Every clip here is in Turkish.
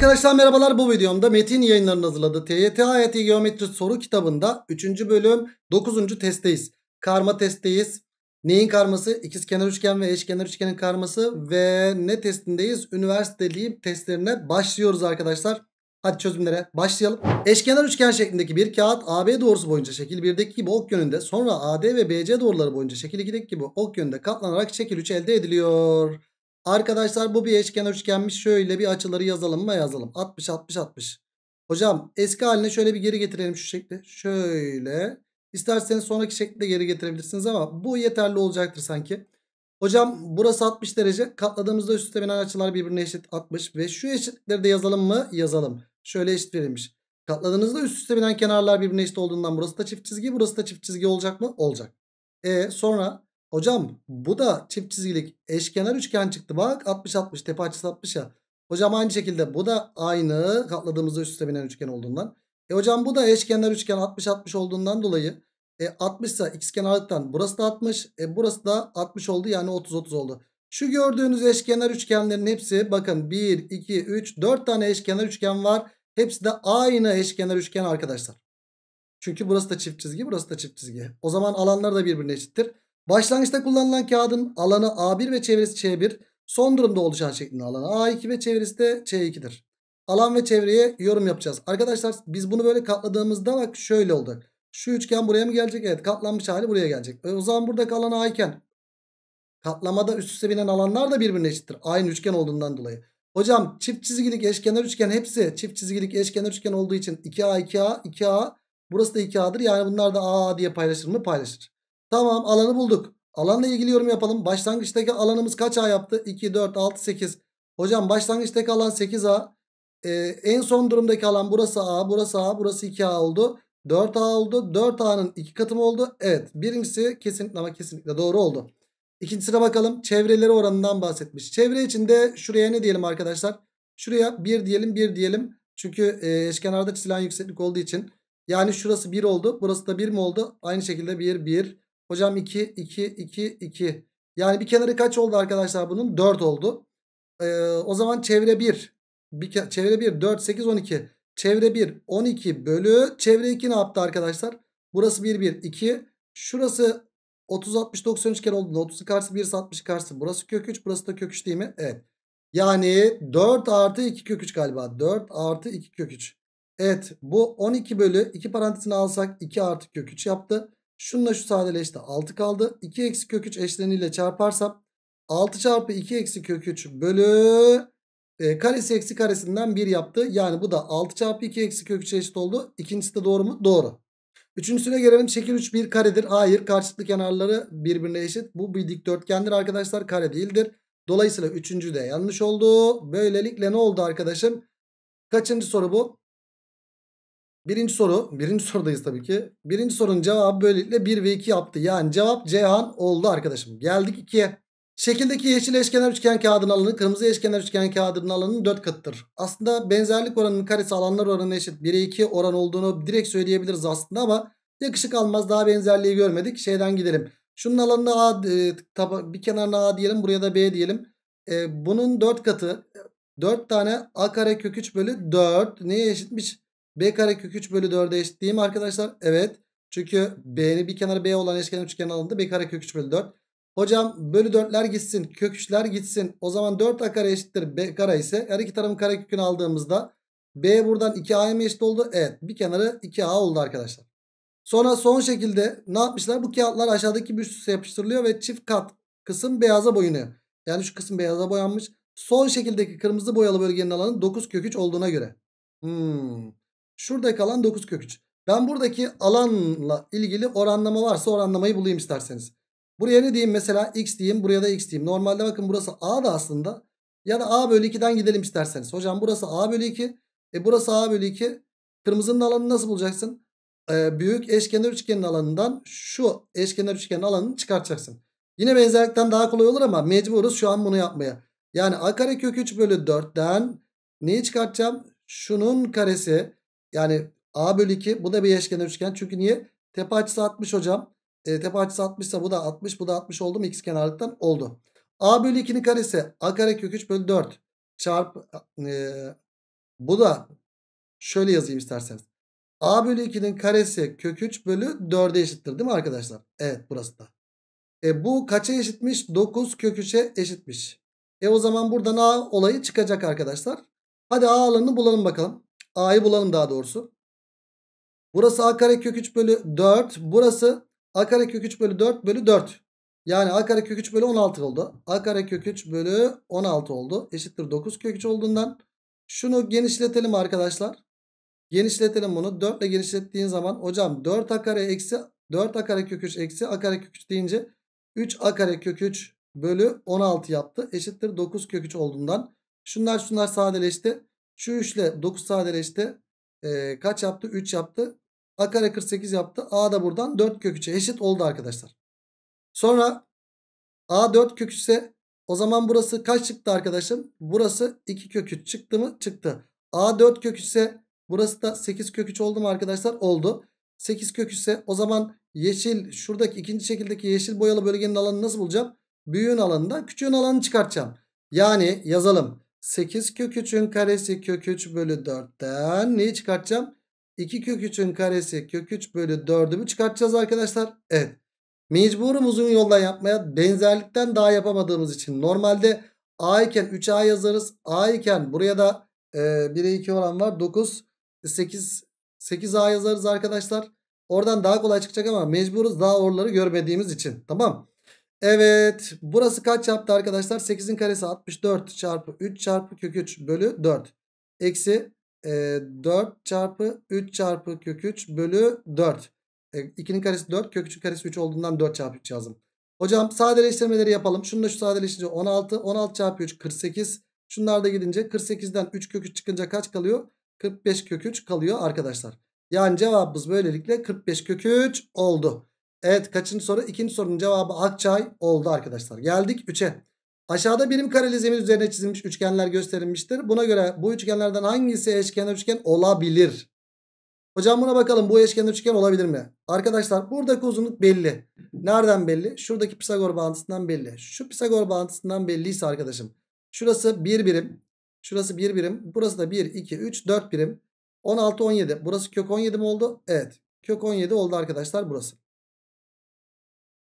Arkadaşlar merhabalar bu videomda Metin yayınlarının hazırladığı TYT Hayati Geometri soru kitabında 3. bölüm 9. testteyiz. Karma testteyiz. Neyin karması? İkizkenar üçgen ve eşkenar üçgenin karması ve ne testindeyiz? Üniversiteliği testlerine başlıyoruz arkadaşlar. Hadi çözümlere başlayalım. Eşkenar üçgen şeklindeki bir kağıt AB doğrusu boyunca şekil 1'deki gibi ok yönünde sonra AD ve BC doğruları boyunca şekil 2'deki gibi ok yönünde katlanarak şekil 3 elde ediliyor. Arkadaşlar bu bir eşkenar üçgenmiş. Şöyle bir açıları yazalım mı yazalım. 60 60 60. Hocam eski haline şöyle bir geri getirelim şu şekli. Şöyle. İsterseniz sonraki şekilde geri getirebilirsiniz ama bu yeterli olacaktır sanki. Hocam burası 60 derece. Katladığımızda üst üste binen açılar birbirine eşit 60. Ve şu eşitleri de yazalım mı? Yazalım. Şöyle eşit verilmiş. Katladığınızda üst üste binen kenarlar birbirine eşit olduğundan burası da çift çizgi. Burası da çift çizgi olacak mı? Olacak. E sonra Hocam bu da çift çizgilik eşkenar üçgen çıktı. Bak 60-60 tepe açısı 60 ya. Hocam aynı şekilde bu da aynı katladığımızda üst üste binen üçgen olduğundan. E hocam bu da eşkenar üçgen 60-60 olduğundan dolayı. E 60 ise kenarlıktan burası da 60. E burası da 60 oldu yani 30-30 oldu. Şu gördüğünüz eşkenar üçgenlerin hepsi bakın 1, 2, 3, 4 tane eşkenar üçgen var. Hepsi de aynı eşkenar üçgen arkadaşlar. Çünkü burası da çift çizgi burası da çift çizgi. O zaman alanlar da birbirine eşittir. Başlangıçta kullanılan kağıdın alanı A1 ve çevresi C1. Son durumda oluşan şeklinde alanı A2 ve çevresi de C2'dir. Alan ve çevreye yorum yapacağız. Arkadaşlar biz bunu böyle katladığımızda bak şöyle oldu. Şu üçgen buraya mı gelecek? Evet katlanmış hali buraya gelecek. E, o zaman burada kalan A iken katlamada üst üste binen alanlar da birbirine eşittir. Aynı üçgen olduğundan dolayı. Hocam çift çizgilik eşkenar üçgen hepsi çift çizgilik eşkenar üçgen olduğu için 2A 2A 2A burası da 2A'dır. Yani bunlar da A diye paylaşır mı? Paylaşır. Tamam alanı bulduk. Alanla ilgili yorum yapalım. Başlangıçtaki alanımız kaç A yaptı? 2, 4, 6, 8. Hocam başlangıçtaki alan 8A. Ee, en son durumdaki alan burası A, burası A, burası 2A oldu. 4A oldu. 4A'nın iki katı mı oldu? Evet. Birincisi kesinlikle ama kesinlikle doğru oldu. İkincisine bakalım. Çevreleri oranından bahsetmiş. Çevre içinde şuraya ne diyelim arkadaşlar? Şuraya 1 diyelim 1 diyelim. Çünkü e, eşkenarda çizilen yükseklik olduğu için. Yani şurası 1 oldu. Burası da 1 mi oldu? Aynı şekilde 1, 1. Hocam 2, 2, 2, 2. Yani bir kenarı kaç oldu arkadaşlar bunun? 4 oldu. Ee, o zaman çevre 1. Bir, çevre 1, 4, 8, 12. Çevre 1, 12 bölü. Çevre 2 ne yaptı arkadaşlar? Burası 1, 1, 2. Şurası 30, 60, 90 üçgen oldu 30'un karşısı 1, 60 karşısı. Burası kök 3, burası da kök 3 değil mi? Evet. Yani 4 artı 2 kök 3 galiba. 4 artı 2 kök 3. Evet bu 12 bölü 2 parantezini alsak 2 artı kök 3 yaptı. Şununla şu sadeleşti. 6 kaldı. 2 eksi kök 3 eşleniyle çarparsam 6 çarpı 2 eksi kök 3 bölü e, karesi eksi karesinden 1 yaptı. Yani bu da 6 çarpı 2 eksi kök 3 eşit oldu. İkincisi de doğru mu? Doğru. Üçüncüsüne gelelim. Şekil 3 bir karedir. Hayır. Karşılıklı kenarları birbirine eşit. Bu bir dikdörtgendir arkadaşlar. Kare değildir. Dolayısıyla üçüncü de yanlış oldu. Böylelikle ne oldu arkadaşım? Kaçıncı soru bu? Birinci soru. Birinci sorudayız tabii ki. Birinci sorunun cevabı böylelikle 1 ve 2 yaptı. Yani cevap Ceyhan oldu arkadaşım. Geldik 2'ye. Şekildeki yeşil eşkenar üçgen kağıdının alanı kırmızı eşkenar üçgen kağıdının alanının 4 katıdır. Aslında benzerlik oranının karesi alanlar oranına eşit 1'e 2 oran olduğunu direkt söyleyebiliriz aslında ama yakışık almaz daha benzerliği görmedik. Şeyden gidelim. Şunun alanına A, e, bir kenarına A diyelim buraya da B diyelim. E, bunun 4 katı 4 tane A kare kök 3 bölü 4 neye eşitmiş? B kare kök 3 bölü 4'e eşit değil mi arkadaşlar? Evet. Çünkü B'nin bir kenarı B olan eşkenar üçgen alındı, B kare kök 3 bölü 4. Hocam bölü 4'ler gitsin. Kök 3'ler gitsin. O zaman 4A kare eşittir B kare ise her iki tarafın kare kökünü aldığımızda B buradan 2A'ya mı eşit oldu? Evet. Bir kenarı 2A oldu arkadaşlar. Sonra son şekilde ne yapmışlar? Bu kağıtlar aşağıdaki gibi üst yapıştırılıyor ve çift kat kısım beyaza boyunuyor. Yani şu kısım beyaza boyanmış. Son şekildeki kırmızı boyalı bölgenin alanı 9 kök 3 olduğuna göre. Hmm. Şurada kalan 9 kök 3. Ben buradaki alanla ilgili oranlama varsa oranlamayı bulayım isterseniz. Buraya ne diyeyim mesela x diyeyim buraya da x diyeyim. Normalde bakın burası a da aslında. Ya da a bölü 2'den gidelim isterseniz. Hocam burası a bölü 2. E burası a bölü 2. Kırmızının alanını nasıl bulacaksın? Ee, büyük eşkenar üçgenin alanından şu eşkenar üçgenin alanını çıkartacaksın. Yine benzerlikten daha kolay olur ama mecburuz şu an bunu yapmaya. Yani a kare kök 3 bölü 4'ten neyi çıkartacağım? Şunun karesi yani A bölü 2 bu da bir eşkenar üçgen. Çünkü niye? Tepe açısı 60 hocam. E, tepe açısı 60 ise bu da 60 bu da 60 oldu mu? X kenarlıktan oldu. A bölü 2'nin karesi A kare kök 3 bölü 4 çarp. e, bu da şöyle yazayım isterseniz. A bölü 2'nin karesi kök 3 bölü 4'e eşittir değil mi arkadaşlar? Evet burası da. E, bu kaça eşitmiş? 9 kök 3'e eşitmiş. E o zaman buradan A olayı çıkacak arkadaşlar. Hadi A alanını bulalım bakalım. A'yı bulalım daha doğrusu. Burası A kare kök 3 bölü 4. Burası A kare kök 3 bölü 4 bölü 4. Yani A kare kök 3 bölü 16 oldu. A kare kök 3 bölü 16 oldu. Eşittir 9 kök 3 olduğundan. Şunu genişletelim arkadaşlar. Genişletelim bunu. 4 ile genişlettiğin zaman hocam 4 a kare eksi 4 a kare kök 3 eksi a kare kök 3 deyince 3 a kare kök 3 bölü 16 yaptı. Eşittir 9 kök 3 olduğundan. Şunlar şunlar sadeleşti. Şu 3 ile 9 sadeleşti. E, ee, kaç yaptı? 3 yaptı. A kare 48 yaptı. A da buradan 4 kök 3'e eşit oldu arkadaşlar. Sonra A 4 kök 3 ise o zaman burası kaç çıktı arkadaşım? Burası 2 kök 3 çıktı mı? Çıktı. A 4 kök 3 ise burası da 8 kök 3 oldu mu arkadaşlar? Oldu. 8 kök 3 ise o zaman yeşil şuradaki ikinci şekildeki yeşil boyalı bölgenin alanını nasıl bulacağım? Büyüğün alanından küçüğün alanını çıkartacağım. Yani yazalım. 8 kök 3'ün karesi kök 3 bölü 4'ten neyi çıkartacağım? 2 kök 3'ün karesi kök 3 bölü 4'ümü çıkartacağız arkadaşlar. Evet. Mecburum uzun yoldan yapmaya benzerlikten daha yapamadığımız için. Normalde A iken 3A yazarız. A iken buraya da e, 1'e 2 oran var. 9, 8, 8A yazarız arkadaşlar. Oradan daha kolay çıkacak ama mecburuz daha oraları görmediğimiz için. Tamam. Evet burası kaç yaptı arkadaşlar? 8'in karesi 64 çarpı 3 çarpı kök 3 bölü 4. Eksi e, 4 çarpı 3 çarpı kök 3 bölü 4. E, 2'nin karesi 4 kök 3'ün karesi 3 olduğundan 4 çarpı 3 yazdım. Hocam sadeleştirmeleri yapalım. Şunu da şu sadeleşince 16. 16 çarpı 3 48. Şunlar da gidince 48'den 3 kök 3 çıkınca kaç kalıyor? 45 kök 3 kalıyor arkadaşlar. Yani cevabımız böylelikle 45 kök 3 oldu. Evet kaçıncı soru? İkinci sorunun cevabı Akçay oldu arkadaşlar. Geldik 3'e. Aşağıda birim kareli zemin üzerine çizilmiş üçgenler gösterilmiştir. Buna göre bu üçgenlerden hangisi eşkenar üçgen olabilir? Hocam buna bakalım bu eşkenar üçgen olabilir mi? Arkadaşlar buradaki uzunluk belli. Nereden belli? Şuradaki Pisagor bağıntısından belli. Şu Pisagor bağıntısından belliyse arkadaşım. Şurası 1 bir birim. Şurası 1 bir birim. Burası da 1, 2, 3, 4 birim. 16, 17. Burası kök 17 mi oldu? Evet. Kök 17 oldu arkadaşlar burası.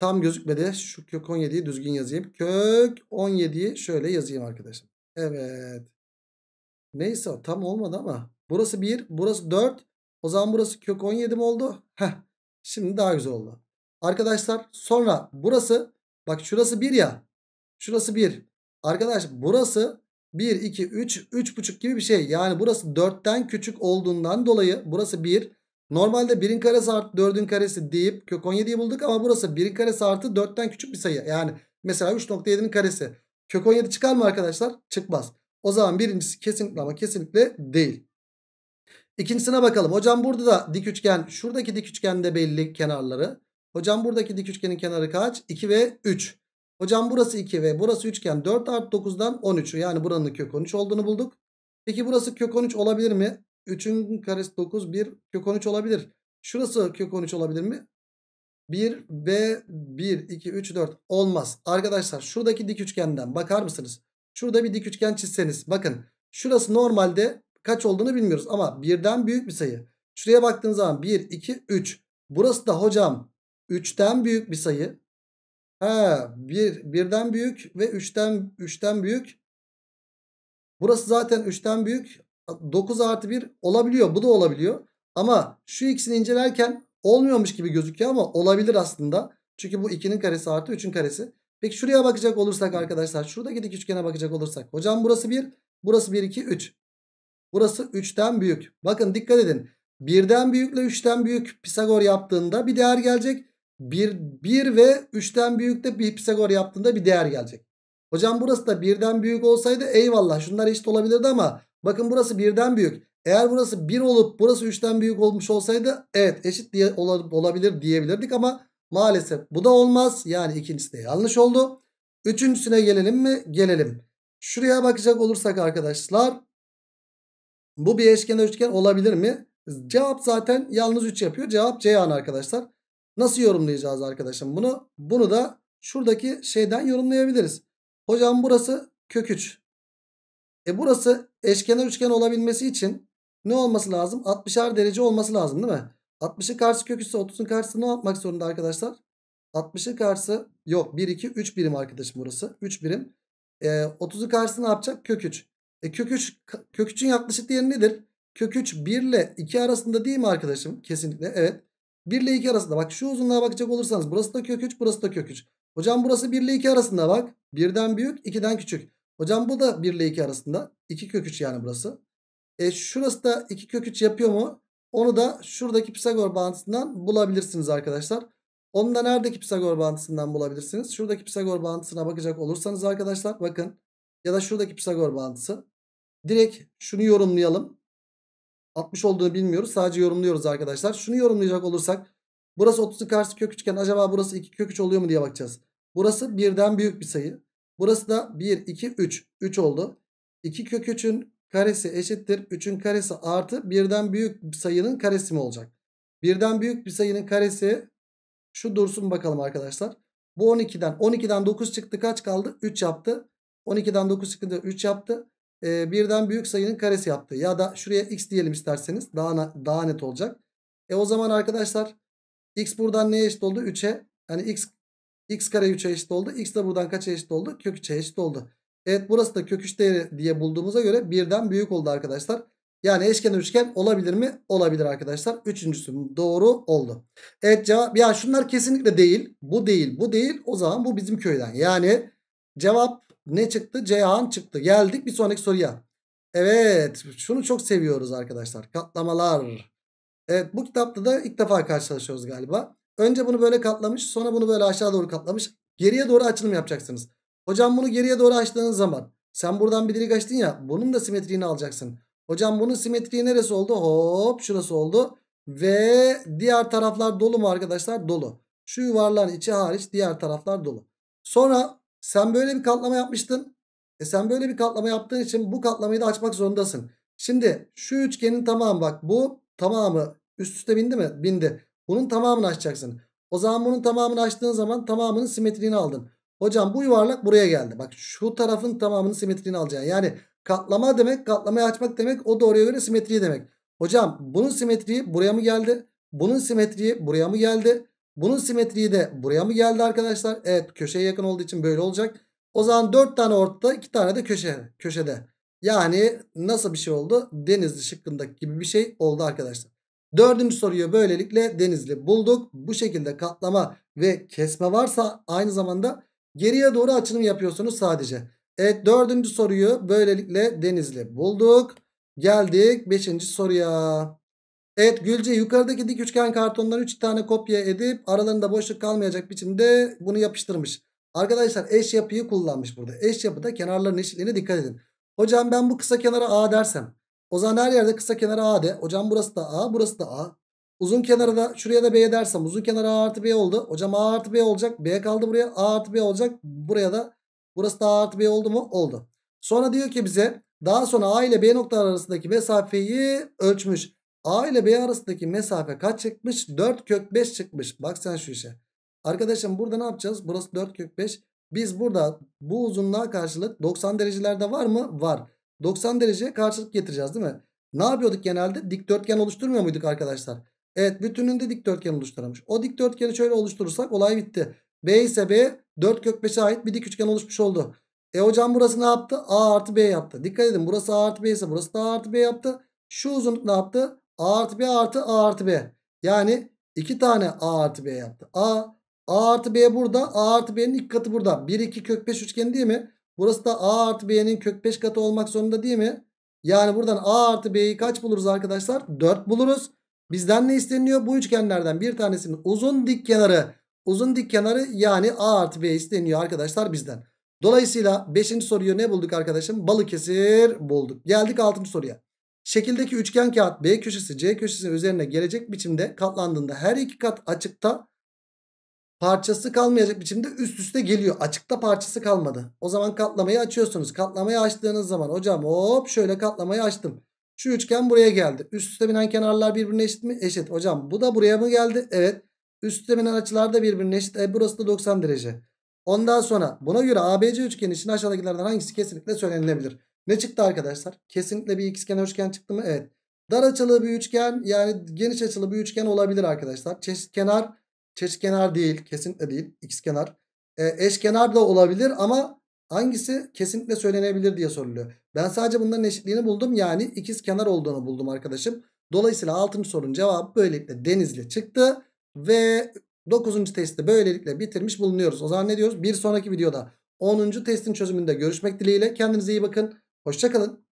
Tam gözükmedi. Şu kök 17'yi düzgün yazayım. Kök 17'yi şöyle yazayım arkadaşlar. Evet. Neyse tam olmadı ama. Burası 1. Burası 4. O zaman burası kök 17 mi oldu? Heh. Şimdi daha güzel oldu. Arkadaşlar sonra burası. Bak şurası 1 ya. Şurası 1. Arkadaş burası 1, 2, 3, 3,5 gibi bir şey. Yani burası 4'ten küçük olduğundan dolayı burası 1. Normalde 1'in karesi artı 4'ün karesi deyip kök 17'yi bulduk ama burası 1'in karesi artı 4'ten küçük bir sayı. Yani mesela 3.7'nin karesi. Kök 17 çıkar mı arkadaşlar? Çıkmaz. O zaman birincisi kesinlikle ama kesinlikle değil. İkincisine bakalım. Hocam burada da dik üçgen. Şuradaki dik üçgende belli kenarları. Hocam buradaki dik üçgenin kenarı kaç? 2 ve 3. Hocam burası 2 ve burası üçgen 4 artı 9'dan 13'ü. Yani buranın kök 13 olduğunu bulduk. Peki burası kök 13 olabilir mi? 3'ün karesi 9 1 kök 13 olabilir. Şurası kök 13 olabilir mi? 1 ve 1 2 3 4 olmaz. Arkadaşlar şuradaki dik üçgenden bakar mısınız? Şurada bir dik üçgen çizseniz bakın şurası normalde kaç olduğunu bilmiyoruz ama birden büyük bir sayı. Şuraya baktığınız zaman 1 2 3. Burası da hocam 3'ten büyük bir sayı. Ha 1 birden büyük ve 3'ten 3'ten büyük. Burası zaten 3'ten büyük 9 artı 1 olabiliyor. Bu da olabiliyor. Ama şu ikisini incelerken olmuyormuş gibi gözüküyor ama olabilir aslında. Çünkü bu 2'nin karesi artı 3'ün karesi. Peki şuraya bakacak olursak arkadaşlar. Şuradaki dik üçgene bakacak olursak. Hocam burası 1. Burası 1, 2, 3. Burası 3'ten büyük. Bakın dikkat edin. 1'den büyükle 3'ten büyük Pisagor yaptığında bir değer gelecek. 1, 1 ve 3'ten büyükte bir Pisagor yaptığında bir değer gelecek. Hocam burası da 1'den büyük olsaydı eyvallah şunlar eşit olabilirdi ama Bakın burası birden büyük. Eğer burası 1 olup burası 3'ten büyük olmuş olsaydı evet eşit diye olabilir diyebilirdik ama maalesef bu da olmaz. Yani ikincisi de yanlış oldu. Üçüncüsüne gelelim mi? Gelelim. Şuraya bakacak olursak arkadaşlar bu bir eşkenar üçgen olabilir mi? Cevap zaten yalnız 3 yapıyor. Cevap Ceyhan arkadaşlar. Nasıl yorumlayacağız arkadaşım bunu? Bunu da şuradaki şeyden yorumlayabiliriz. Hocam burası kök 3. E burası eşkenar üçgen olabilmesi için ne olması lazım? 60'ar derece olması lazım değil mi? 60'ın karşı köküse 30'un karşısı ne yapmak zorunda arkadaşlar? 60'ın karşısı yok 1 2 3 birim arkadaşım burası. 3 birim. E, 30'u karşısı ne yapacak? Kök 3. E, kök 3 kök 3'ün yaklaşık değeri nedir? Kök 3 1 ile 2 arasında değil mi arkadaşım? Kesinlikle evet. 1 ile 2 arasında. Bak şu uzunluğa bakacak olursanız burası da kök 3, burası da kök 3. Hocam burası 1 ile 2 arasında bak. 1'den büyük, 2'den küçük. Hocam bu da 1 ile 2 arasında. 2 kök 3 yani burası. E şurası da 2 kök 3 yapıyor mu? Onu da şuradaki Pisagor bağıntısından bulabilirsiniz arkadaşlar. Onu da neredeki Pisagor bağıntısından bulabilirsiniz? Şuradaki Pisagor bağıntısına bakacak olursanız arkadaşlar bakın. Ya da şuradaki Pisagor bağıntısı. Direkt şunu yorumlayalım. 60 olduğunu bilmiyoruz. Sadece yorumluyoruz arkadaşlar. Şunu yorumlayacak olursak. Burası 30'un karşısı kök 3 iken acaba burası 2 kök 3 oluyor mu diye bakacağız. Burası birden büyük bir sayı. Burası da 1, 2, 3. 3 oldu. 2 kök 3'ün karesi eşittir. 3'ün karesi artı birden büyük bir sayının karesi mi olacak? Birden büyük bir sayının karesi şu dursun bakalım arkadaşlar. Bu 12'den 12'den 9 çıktı kaç kaldı? 3 yaptı. 12'den 9 çıktı 3 yaptı. Ee, birden büyük sayının karesi yaptı. Ya da şuraya x diyelim isterseniz. Daha, daha net olacak. E o zaman arkadaşlar x buradan neye eşit oldu? 3'e. Yani x x kare 3'e eşit oldu. x de buradan kaça eşit oldu? Kök 3'e eşit oldu. Evet burası da kök 3 değeri diye bulduğumuza göre birden büyük oldu arkadaşlar. Yani eşken üçgen olabilir mi? Olabilir arkadaşlar. Üçüncüsü doğru oldu. Evet cevap ya şunlar kesinlikle değil. Bu değil bu değil. O zaman bu bizim köyden. Yani cevap ne çıktı? Ceyhan çıktı. Geldik bir sonraki soruya. Evet şunu çok seviyoruz arkadaşlar. Katlamalar. Evet bu kitapta da ilk defa karşılaşıyoruz galiba. Önce bunu böyle katlamış. Sonra bunu böyle aşağı doğru katlamış. Geriye doğru açılım yapacaksınız. Hocam bunu geriye doğru açtığınız zaman sen buradan bir dilik açtın ya bunun da simetriğini alacaksın. Hocam bunun simetriği neresi oldu? Hop şurası oldu. Ve diğer taraflar dolu mu arkadaşlar? Dolu. Şu yuvarlağın içi hariç diğer taraflar dolu. Sonra sen böyle bir katlama yapmıştın. E sen böyle bir katlama yaptığın için bu katlamayı da açmak zorundasın. Şimdi şu üçgenin tamamı bak bu tamamı üst üste bindi mi? Bindi. Bunun tamamını açacaksın. O zaman bunun tamamını açtığın zaman tamamının simetriğini aldın. Hocam bu yuvarlak buraya geldi. Bak şu tarafın tamamının simetriğini alacaksın. Yani katlama demek katlamayı açmak demek o da oraya göre simetriği demek. Hocam bunun simetriği buraya mı geldi? Bunun simetriği buraya mı geldi? Bunun simetriği de buraya mı geldi arkadaşlar? Evet köşeye yakın olduğu için böyle olacak. O zaman 4 tane ortada 2 tane de köşe, köşede. Yani nasıl bir şey oldu? Denizli şıkkındaki gibi bir şey oldu arkadaşlar. Dördüncü soruyu böylelikle Denizli bulduk. Bu şekilde katlama ve kesme varsa aynı zamanda geriye doğru açılım yapıyorsunuz sadece. Evet dördüncü soruyu böylelikle Denizli bulduk. Geldik beşinci soruya. Evet Gülce yukarıdaki dik üçgen kartondan 3 tane kopya edip aralarında boşluk kalmayacak biçimde bunu yapıştırmış. Arkadaşlar eş yapıyı kullanmış burada. Eş yapıda kenarların eşitliğine dikkat edin. Hocam ben bu kısa kenara A dersem o zaman her yerde kısa kenara A de. Hocam burası da A burası da A. Uzun kenara da şuraya da B dersem uzun kenara A artı B oldu. Hocam A artı B olacak. B kaldı buraya. A artı B olacak. Buraya da burası da A artı B oldu mu? Oldu. Sonra diyor ki bize daha sonra A ile B noktaları arasındaki mesafeyi ölçmüş. A ile B arasındaki mesafe kaç çıkmış? 4 kök 5 çıkmış. Bak sen şu işe. Arkadaşım burada ne yapacağız? Burası 4 kök 5. Biz burada bu uzunluğa karşılık 90 derecelerde var mı? Var. 90 derece karşılık getireceğiz değil mi? Ne yapıyorduk genelde? Dikdörtgen oluşturmuyor muyduk arkadaşlar? Evet bütününde dikdörtgen oluşturmuş. O dikdörtgeni şöyle oluşturursak olay bitti. B ise B 4 kök 5'e ait bir dik üçgen oluşmuş oldu. E hocam burası ne yaptı? A artı B yaptı. Dikkat edin burası A artı B ise burası da A artı B yaptı. Şu uzunluk ne yaptı? A artı B artı A artı B. Yani iki tane A artı B yaptı. A, A artı B burada. A artı B'nin ilk katı burada. 1, 2 kök 5 üçgeni değil mi? Burası da a artı b'nin kök 5 katı olmak zorunda değil mi? Yani buradan a artı b'yi kaç buluruz arkadaşlar? 4 buluruz. Bizden ne isteniyor? Bu üçgenlerden bir tanesinin uzun dik kenarı. Uzun dik kenarı yani a artı b isteniyor arkadaşlar bizden. Dolayısıyla 5. soruyu ne bulduk arkadaşım? Balıkesir bulduk. Geldik 6. soruya. Şekildeki üçgen kağıt B köşesi C köşesinin üzerine gelecek biçimde katlandığında her iki kat açıkta parçası kalmayacak biçimde üst üste geliyor. Açıkta parçası kalmadı. O zaman katlamayı açıyorsunuz. Katlamayı açtığınız zaman hocam hop şöyle katlamayı açtım. Şu üçgen buraya geldi. Üst üste binen kenarlar birbirine eşit mi? Eşit. Hocam bu da buraya mı geldi? Evet. Üst üste binen açılar da birbirine eşit. E, burası da 90 derece. Ondan sonra buna göre ABC üçgeni için aşağıdakilerden hangisi kesinlikle söylenilebilir? Ne çıktı arkadaşlar? Kesinlikle bir ikizkenar üçgen çıktı mı? Evet. Dar açılı bir üçgen yani geniş açılı bir üçgen olabilir arkadaşlar. Çeşit kenar Çeşkenar değil. Kesinlikle değil. X kenar. E, eşkenar da olabilir ama hangisi kesinlikle söylenebilir diye soruluyor. Ben sadece bunların eşitliğini buldum. Yani ikiz kenar olduğunu buldum arkadaşım. Dolayısıyla 6. sorunun cevabı böylelikle denizli çıktı. Ve 9. testi böylelikle bitirmiş bulunuyoruz. O zaman ne diyoruz? Bir sonraki videoda 10. testin çözümünde görüşmek dileğiyle. Kendinize iyi bakın. Hoşçakalın.